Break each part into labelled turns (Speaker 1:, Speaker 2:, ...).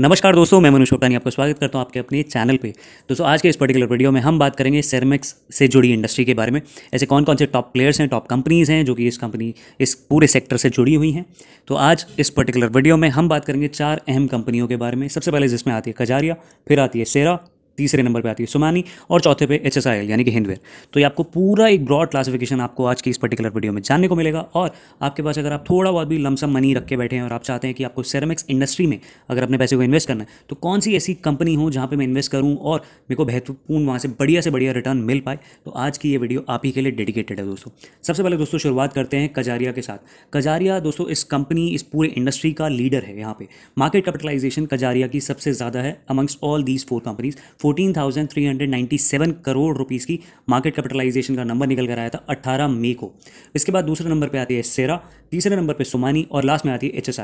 Speaker 1: नमस्कार दोस्तों मैं मनुष्य चोपड़ानी आपका स्वागत करता हूं आपके अपने चैनल पे दोस्तों आज के इस पर्टिकुलर वीडियो में हम बात करेंगे सेरमिक्स से जुड़ी इंडस्ट्री के बारे में ऐसे कौन कौन से टॉप प्लेयर्स हैं टॉप कंपनीज़ हैं जो कि इस कंपनी इस पूरे सेक्टर से जुड़ी हुई हैं तो आज इस पर्टिकुलर वीडियो में हम बात करेंगे चार अहम कंपनियों के बारे में सबसे पहले जिसमें आती है कजारिया फिर आती है सेरा तीसरे नंबर पे आती है सुमानी और चौथे पे एच यानी कि हिंदवेयर तो ये आपको पूरा एक ब्रॉड क्लासिफिकेशन आपको आज की इस पर्टिकुलर वीडियो में जानने को मिलेगा और आपके पास अगर आप थोड़ा बहुत भी लमसम मनी रख के बैठे हैं और आप चाहते हैं कि आपको सेरेमिक्स इंडस्ट्री में अगर अपने पैसे को इन्वेस्ट करना है तो कौन सी ऐसी कंपनी हो जहाँ पर मैं इन्वेस्ट करूँ और मेरे को महत्वपूर्ण वहाँ से बढ़िया से बढ़िया रिटर्न मिल पाए तो आज की ये वीडियो आप ही के लिए डेडिकेटेड है दोस्तों सबसे पहले दोस्तों शुरुआत करते हैं कजारिया के साथ कजारिया दोस्तों इस कंपनी इस पूरे इंडस्ट्री का लीडर है यहाँ पे मार्केट कैपिटलाइजेशन कजारिया की सबसे ज़्यादा है amongst all these four companies 14,397 crore rupees की मार्केट कैपिटलाइजेशन का नंबर निकल कर आया था 18 मई को इसके बाद दूसरे नंबर पे आती है सेरा तीसरे नंबर पे सुमानी और लास्ट में आती है एच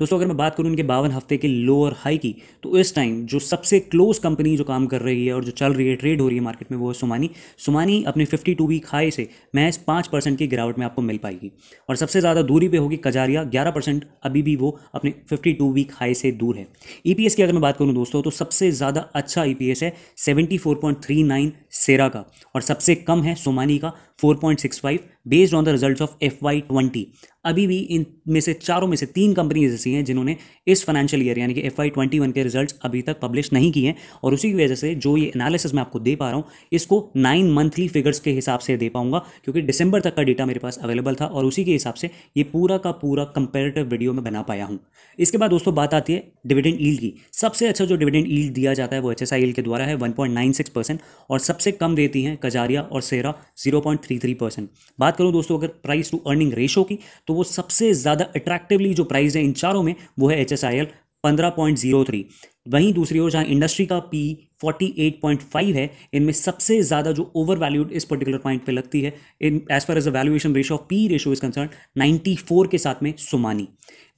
Speaker 1: दोस्तों अगर मैं बात करूँ इनके बावन हफ्ते के लोअर हाई की तो इस टाइम जो सबसे क्लोज कंपनी जो काम कर रही है और जो चल रही है ट्रेड हो रही है मार्केट में वो है सुमानी सुमानी अपने फिफ्टी टू वीक हाई से महज पाँच परसेंट की गिरावट में आपको मिल पाएगी और सबसे ज़्यादा दूरी पर होगी कजारिया ग्यारह परसेंट अभी भी वो अपने फिफ्टी टू वीक हाई से दूर है ई e की अगर मैं बात करूँ दोस्तों तो सबसे ज़्यादा अच्छा ई e एस है seventy four point three nine Cera का और सबसे कम है सोमानी का 4.65 based on the results of F Y twenty अभी भी इन में से चारों में से तीन कंपनीज ऐसी हैं जिन्होंने इस फाइनेंशियल ईयर यानी कि एफ वाई ट्वेंटी वन के रिजल्ट्स अभी तक पब्लिश नहीं किए हैं और उसी की वजह से जो ये एनालिसिस मैं आपको दे पा रहा हूँ इसको नाइन मंथली फिगर्स के हिसाब से दे पाऊंगा क्योंकि दिसंबर तक का डेटा मेरे पास अवेलेबल था और उसी के हिसाब से ये पूरा का पूरा कंपेरेटिव वीडियो में बना पाया हूँ इसके बाद दोस्तों बात आती है डिविडेंड ईल की सबसे अच्छा जो डिविडेंड ईल दिया जाता है वो एच एस आई एल के द्वारा है one point nine six percent और सबसे कम देती हैं कजारिया और Cera zero point three percent बात करूं दोस्तों अगर प्राइस टू अर्निंग रेशो की तो वो सबसे ज़्यादा अट्रैक्टिवली जो प्राइस है इन चारों में वो है एच एस आई एल पंद्रह पॉइंट जीरो थ्री वहीं दूसरी ओर जहां इंडस्ट्री का पी 48.5 है इनमें सबसे ज़्यादा जो ओवर वैल्यूड इस पर्टिकुलर पॉइंट पे लगती है in as far as a valuation ratio of P ratio is concern 94 के साथ में सुमानी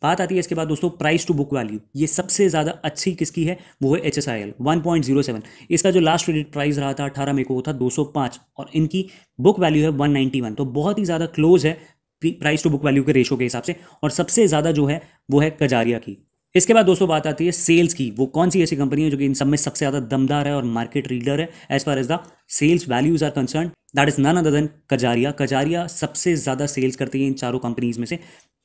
Speaker 1: बात आती है इसके बाद दोस्तों प्राइस टू बुक वैल्यू ये सबसे ज़्यादा अच्छी किसकी है वो है H S I L one point zero seven इसका जो लास्ट क्रेडिट प्राइस रहा था अठारह मे को वो था दो सौ पाँच और इनकी बुक वैल्यू है वन नाइन्टी वन तो बहुत ही ज़्यादा क्लोज है प्राइस टू बुक वैल्यू के रेशो के हिसाब से और सबसे ज़्यादा जो है वो है कजारिया की इसके बाद दोस्तों बात आती है सेल्स की वो कौन सी ऐसी कंपनी है जो कि इन सब में सबसे ज़्यादा दमदार है और मार्केट रीडर है as far as the sales values are concern that is none other than Kajaria Kajaria सबसे ज़्यादा सेल्स करती है इन चारों कंपनीज में से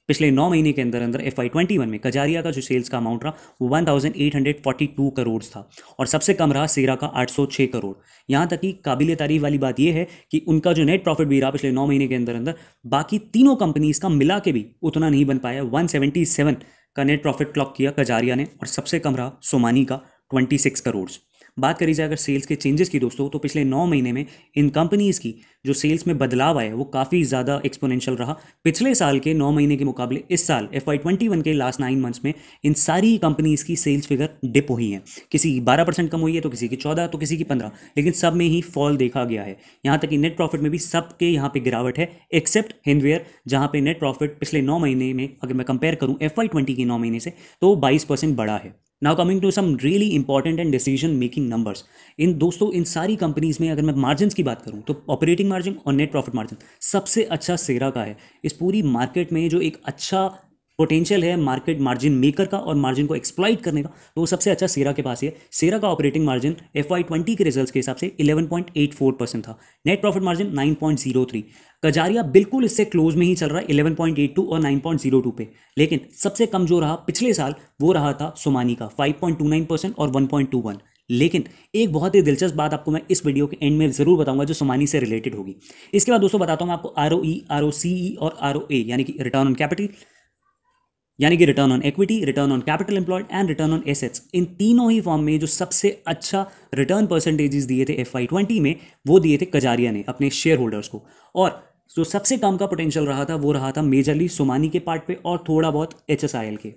Speaker 1: पिछले नौ महीने के अंदर अंदर एफ आई ट्वेंटी वन में कजारिया का जो सेल्स का अमाउंट रहा वो one thousand eight hundred forty two crore था और सबसे कम रहा सेरा का आठ सौ छः करोड़ यहाँ तक कि काबिल तारीफ वाली बात यह है कि उनका जो नेट प्रॉफिट भी रहा पिछले नौ महीने के अंदर अंदर बाकी तीनों कंपनीज का मिला के भी उतना नहीं बन पाया वन सेवेंटी सेवन का नेट प्रॉफिट क्लॉक किया कजारिया ने और सबसे कम रहा सोमानी का 26 करोड़ बात करी जाए अगर सेल्स के चेंजेस की दोस्तों तो पिछले नौ महीने में इन कंपनीज़ की जो सेल्स में बदलाव आया वो काफ़ी ज़्यादा एक्सपोनेंशियल रहा पिछले साल के नौ महीने के मुकाबले इस साल एफ आई ट्वेंटी वन के लास्ट नाइन मंथ्स में इन सारी कंपनीज़ की सेल्स फिगर डिप हुई हैं किसी बारह परसेंट कम हुई है तो किसी की चौदह तो किसी की पंद्रह लेकिन सब में ही फॉल देखा गया है यहाँ तक कि नेट प्रॉफिट में भी सबके यहाँ पर गिरावट है एक्सेप्ट हिंदवेयर जहाँ पर नेट प्रॉफिट पिछले नौ महीने में अगर मैं कंपेयर करूँ एफ आई ट्वेंटी के नौ महीने से तो बाईस परसेंट बढ़ा है now coming to some really important and decision making numbers इन दोस्तों इन सारी कंपनीज में अगर मैं मार्जिन की बात करूँ तो ऑपरेटिंग मार्जिन और नेट प्रॉफिट मार्जिन सबसे अच्छा सेरा का है इस पूरी मार्केट में जो एक अच्छा पोटेंशियल है मार्केट मार्जिन मेकर का और मार्जिन को एक्सप्लाइट करने का तो वो सबसे अच्छा सेरा के पास है सेरा का operating margin F I twenty के रिजल्ट के हिसाब से eleven point eight four percent था net profit margin nine point zero three Kajaria बिल्कुल इससे क्लोज में ही चल रहा है इलेवन पॉइंट एट टू और नाइन पॉइंट जीरो टू पे लेकिन सबसे कम जो रहा पिछले साल वो रहा था सोमानी का five point two nine percent और वन पॉइंट टू वन लेकिन एक बहुत ही दिलचस्प बात आपको मैं इस वीडियो के एंड में ज़रूर बताऊंगा जो सोमानी से रिलेटेड होगी इसके बाद दोस्तों बताता हूँ आपको R O E R O सी ई और आर ओ ए यानी कि रिटर्न ऑन कैपिटल यानी कि return on equity return on capital employed and return on assets इन तीनों ही फॉर्म में जो सबसे अच्छा रिटर्न परसेंटेजेस दिए थे एफ आई ट्वेंटी में वो दिए थे कजारिया ने अपने शेयर होल्डर्स को और जो सबसे कम का पोटेंशियल रहा था वो रहा था मेजरली सोमानी के पार्ट पे और थोड़ा बहुत एच एस आई एल के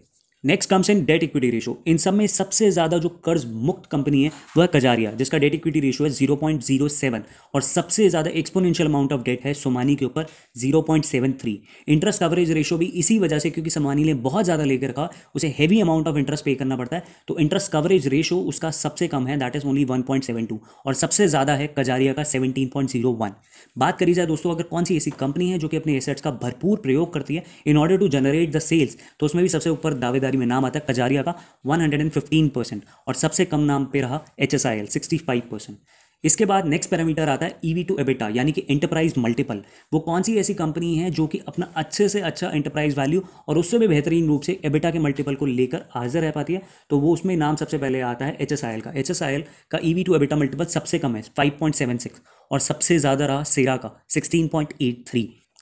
Speaker 1: next comes in debt equity ratio इन सब में सबसे ज़्यादा जो कर्ज मुक्त कंपनी है वह कजारिया जिसका डेट इक्विटी रेशो है 0.07 और सबसे ज़्यादा एक्सपोनेंशियल अमाउंट ऑफ डेट है सोमानी के ऊपर 0.73 इंटरेस्ट कवरेज रेशो भी इसी वजह से क्योंकि सोमानी ने बहुत ज़्यादा लेकर रखा उसे हैवी अमाउंट ऑफ इंटरेस्ट पे करना पड़ता है तो इंटरेस्ट कवरेज रेशो उसका सबसे कम है दैट इज़ ओनली वन और सबसे ज़्यादा है कजारिया का सेवनटीन बात करी जाए दोस्तों अगर कौन सी ऐसी कंपनी है जो कि अपने एसेट्स का भरपूर प्रयोग करती है in order to generate the sales तो उसमें भी सबसे ऊपर दावेदार खरीदारी में नाम आता है कजारिया का 115 परसेंट और सबसे कम नाम पे रहा H S I L percent इसके बाद नेक्स्ट पैरामीटर आता है ईवी टू एबिटा यानी कि एंटरप्राइज मल्टीपल वो कौन सी ऐसी कंपनी है जो कि अपना अच्छे से अच्छा एंटरप्राइज वैल्यू और उससे भी बेहतरीन रूप से एबिटा के मल्टीपल को लेकर हाजिर रह पाती है तो वो उसमें नाम सबसे पहले आता है एच का एच का ईवी टू एबिटा मल्टीपल सबसे कम है फाइव और सबसे ज़्यादा रहा सेरा का सिक्सटीन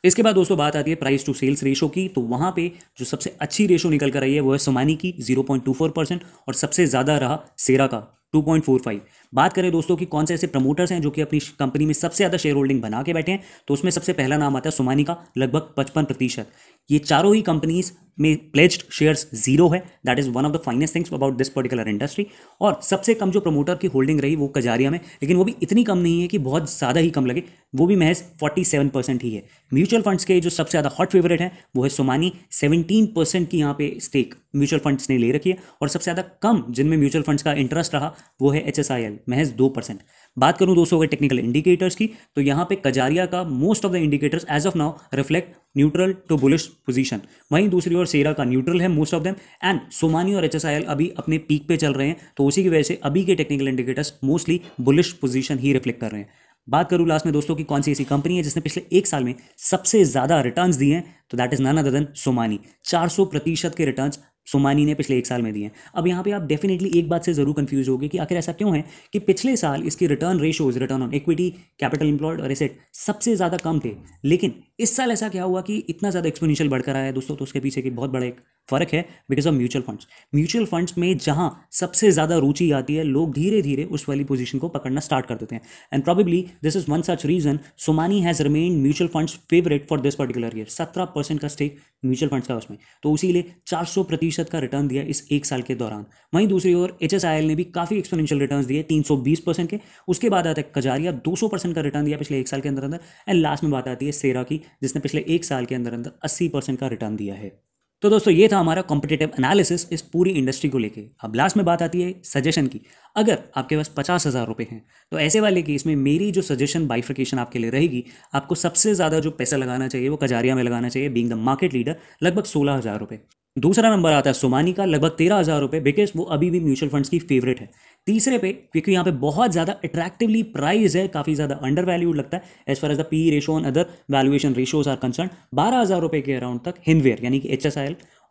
Speaker 1: इसके बाद दोस्तों बात आती है प्राइस टू सेल्स रेशो की तो वहाँ पे जो सबसे अच्छी रेशो निकल कर आई है वो है सोमानी की 0.24 परसेंट और सबसे ज़्यादा रहा सेरा का 2.45 बात करें दोस्तों कि कौन से ऐसे प्रमोटर्स हैं जो कि अपनी कंपनी में सबसे ज़्यादा शेयर होल्डिंग बना के बैठे हैं तो उसमें सबसे पहला नाम आता है सुमानी का लगभग पचपन प्रतिशत ये चारों ही कंपनीज में प्लेज्ड शेयर्स जीरो है that is one of the finest things about this particular industry और सबसे कम जो प्रमोटर की होल्डिंग रही वो कजारिया में लेकिन वो भी इतनी कम नहीं है कि बहुत ज़्यादा ही कम लगे वो भी महज 47 परसेंट ही है म्यूचुअल फंड्स के जो सबसे ज़्यादा हॉट फेवरेट हैं वो है सोमानी 17 परसेंट की यहाँ पे स्टेक म्यूचुअल फंड्स ने ले रखी है और सबसे ज़्यादा कम जिनमें म्यूचुअल फंड्स का इंटरेस्ट रहा वो है एच है महज दो परसेंट बात करूं दोस्तों अगर टेक्निकल इंडिकेटर्स की तो यहां पे कजारिया का most of the indicators as of now reflect neutral to bullish position वहीं दूसरी ओर सेरा का न्यूट्रल है most of them and Somani और एचएसआईएल अभी अपने पीक पे चल रहे हैं तो उसी की वजह से अभी के technical indicators mostly bullish position ही रिफ्लेक्ट कर रहे हैं बात करूँ लास्ट में दोस्तों की कौन सी ऐसी कंपनी है जिसने पिछले एक साल में सबसे ज़्यादा रिटर्न्स दिए हैं तो दैट इज़ नाना ददन सोमानी 400 प्रतिशत के रिटर्न्स सोमानी ने पिछले एक साल में दिए हैं अब यहाँ पे आप डेफिनेटली एक बात से ज़रूर कंफ्यूज होगी कि आखिर ऐसा क्यों है कि पिछले साल इसकी return ratios return on equity capital employed और एसेट सबसे ज़्यादा कम थे लेकिन इस साल ऐसा क्या हुआ कि इतना ज़्यादा एक्सपोनेंशियल बढ़कर आया है दोस्तों तो उसके पीछे की बहुत बड़ा एक फ़र्क है because of mutual funds mutual funds में जहाँ सबसे ज़्यादा रुचि आती है लोग धीरे धीरे उस वाली पोजीशन को पकड़ना स्टार्ट कर देते हैं and probably this is one such reason Somani has remain mutual funds favourite for this particular year सत्रह परसेंट का स्टेक म्यूचुअल फंड्स का उसमें तो लिए चार सौ प्रतिशत का रिटर्न दिया इस एक साल के दौरान वहीं दूसरी ओर एच ने भी काफ़ी एक्सपोनेंशियल रिटर्न दिए तीन सौ बीस परसेंट के उसके बाद आता है कजारिया दो सौ परसेंट का रिटर्न दिया पिछले एक साल के अंदर अंदर एंड लास्ट में बात आती है सेरा की जिसने पिछले एक साल के अंदर अंदर अस्सी परसेंट का रिटर्न दिया है तो दोस्तों ये था हमारा कॉम्पिटेटिव एनालिसिस इस पूरी इंडस्ट्री को लेके अब लास्ट में बात आती है सजेशन की अगर आपके पास पचास हज़ार रुपये हैं तो ऐसे वाले कि इसमें मेरी जो सजेशन बाइफिकेशन आपके लिए रहेगी आपको सबसे ज़्यादा जो पैसा लगाना चाहिए वो कजारिया में लगाना चाहिए बींग द मार्केट लीडर लगभग सोलह हज़ार रुपये दूसरा नंबर आता है सोमानी का लगभग तेरह हज़ार रुपये बिकॉज वो अभी भी म्यूचुअल फंड्स की फेवरेट है तीसरे पे क्योंकि यहाँ पे बहुत ज़्यादा अट्रैक्टिवली प्राइस है काफ़ी ज़्यादा अंडर वैल्यूड लगता है as far as the P ratio and other valuation ratios are concern बारह हज़ार रुपये के अराउंड तक हिंदवेयर यानी कि एच एस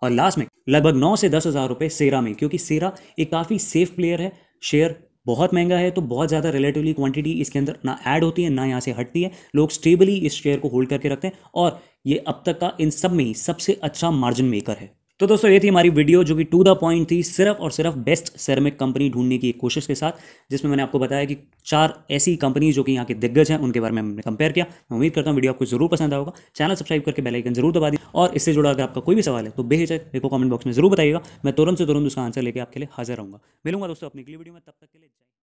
Speaker 1: और लास्ट में लगभग नौ से दस हज़ार रुपये सेरा में क्योंकि सेरा एक काफ़ी सेफ प्लेयर है शेयर बहुत महंगा है तो बहुत ज़्यादा रिलेटिवली क्वांटिटी इसके अंदर ना ऐड होती है ना यहाँ से हटती है लोग स्टेबली इस शेयर को होल्ड करके रखते हैं और ये अब तक का इन सब में ही सबसे अच्छा मार्जिन मेकर है तो दोस्तों ये थी हमारी वीडियो जो कि टू द पॉइंट थी सिर्फ और सिर्फ बेस्ट सेरेमिक कंपनी ढूंढने की कोशिश के साथ जिसमें मैंने आपको बताया कि चार ऐसी कंपनी जो कि यहाँ के दिग्गज हैं उनके बारे में हमने कंपेयर किया मैं उम्मीद करता हूँ वीडियो आपको जरूर पसंद आएगा चैनल सब्सक्राइब करके बेल आइकन जरूर दबा दी और इससे जुड़ा अगर आपका कोई भी सवाल है तो बेहचक मेरे को कमेंट बॉक्स में जरूर बताइएगा मैं तुरंत से तुरंत उसका आंसर लेकर आपके लिए हाजिर रहूँगा मिलूंगा दोस्तों अपनी अगली वीडियो में तब तक के लिए